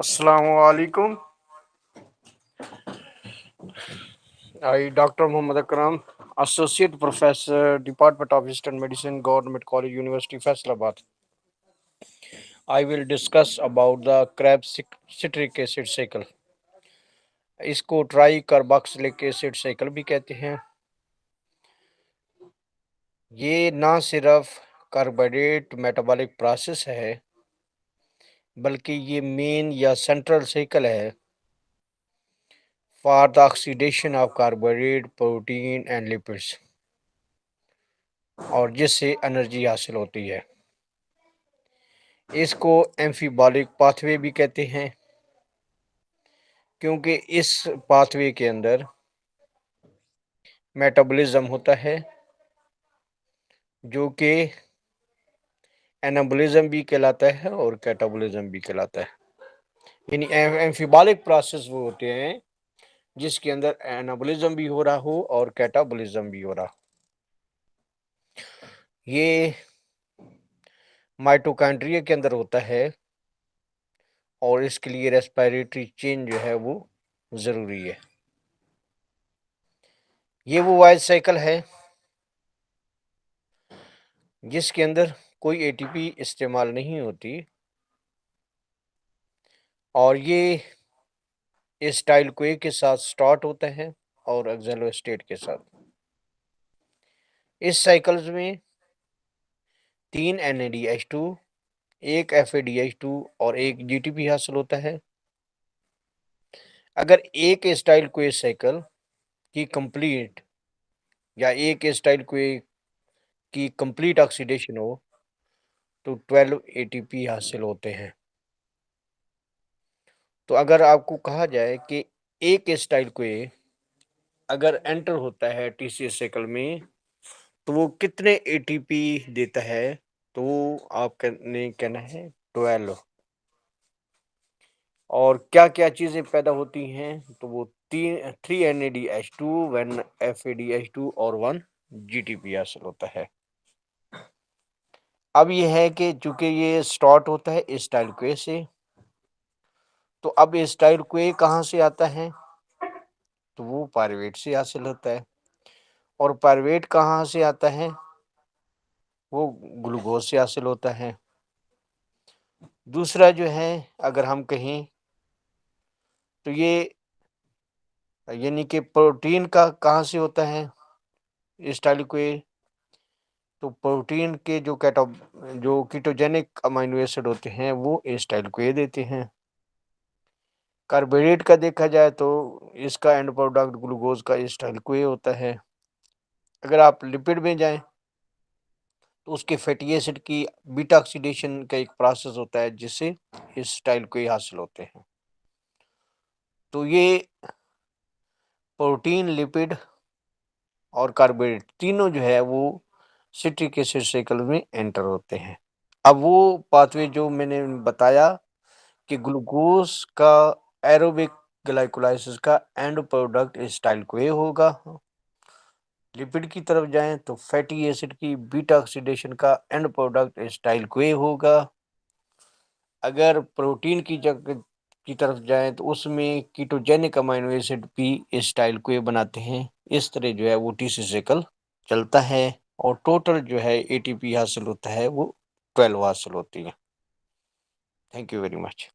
असलकुम I doctor Mohammad Akram associate professor department of eastern medicine government college university Faisalabad I will discuss about the Krebs citric acid cycle इसको tricarboxylic acid cycle भी कहते हैं ये ना सिर्फ कार्बोडेट मेटाबॉलिक प्रोसेस है बल्कि ये मेन या सेंट्रल सेकल है for the oxidation of carbohydrate protein and lipids और जिससे एनर्जी हासिल होती है इसको एम्फीबॉलिक पाथवे भी कहते हैं क्योंकि इस पाथवे के अंदर मेटाबॉलिज्म होता है जो कि एनाबोलिज्म भी कहलाता है और कैटाबोलिज्म भी कहलाता है यानी एम्फीबालिक प्रोसेस वो होते हैं जिसके अंदर एनाबोलिज्म भी हो रहा हो और कैटाबोलिज्म भी हो रहा हो ये माइटोकॉन्ड्रिया के अंदर होता है और इसके लिए रेस्पिरेटरी चेन जो है वो ज़रूरी है ये वो वाइज साइकिल है जिसके अंदर कोई एटीपी इस्तेमाल नहीं होती और ये इस टाइल क्वे के साथ स्टार्ट होता है और एक्जेलो स्टेट के साथ इस साइकल्स में तीन एन टू एक एफ टू और एक जी हासिल होता है अगर एक स्टाइल क्वे साइकिल की कंप्लीट या एक स्टाइल क्वे की कंप्लीट ऑक्सीडेशन हो टू ट्वेल्व ए हासिल होते हैं तो अगर आपको कहा जाए कि एक स्टाइल को अगर एंटर होता है टी सी साइकिल में तो वो कितने एटीपी देता है तो आपने कहना है ट्वेल्व और क्या क्या चीज़ें पैदा होती हैं तो वो तीन three N A D H two one F A D H two और वन जी टी पी हासिल होता है अब ये है कि चूंकि ये स्टार्ट होता है स्टाइल क्वे से तो अब स्टाइल क्वे कहाँ से आता है तो वो पारवेट से हासिल होता है और पारवेट कहाँ से आता है वो ग्लूकोज से हासिल होता है दूसरा जो है अगर हम कहें तो ये यानी कि प्रोटीन का कहाँ से होता है स्टाइल क्वे तो प्रोटीन के जो कैटो जो कीटोजेनिक अमाइनो एसिड होते हैं वो टाइल को ये देते हैं कार्बोहाइड्रेट का देखा जाए तो इसका एंड प्रोडक्ट ग्लूकोज का टाइल को ये होता है अगर आप लिपिड में जाएं तो उसके फैटी एसिड की बीटा ऑक्सीडेशन का एक प्रोसेस होता है जिससे इस स्टाइल को हासिल होते हैं तो ये प्रोटीन लिपिड और कार्बोहाइड्रेट तीनों जो है वो सिट्रिक एसिड साइकिल में एंटर होते हैं अब वो पाथवे जो मैंने बताया कि ग्लूकोज का एरोबिक ग्लाइकोलाइसिस का end product acetyl CoA होगा लिपिड की तरफ जाएं तो फैटी एसिड की बीटा ऑक्सीडेशन का end product acetyl CoA होगा अगर प्रोटीन की जगह की तरफ जाएं तो उसमें कीटोजेनिक अमाइनो एसिड भी स्टाइल को ये बनाते हैं इस तरह जो है वो टी साइकिल चलता है और टोटल जो है एटीपी हासिल होता है वो ट्वेल्व हासिल होती है थैंक यू वेरी मच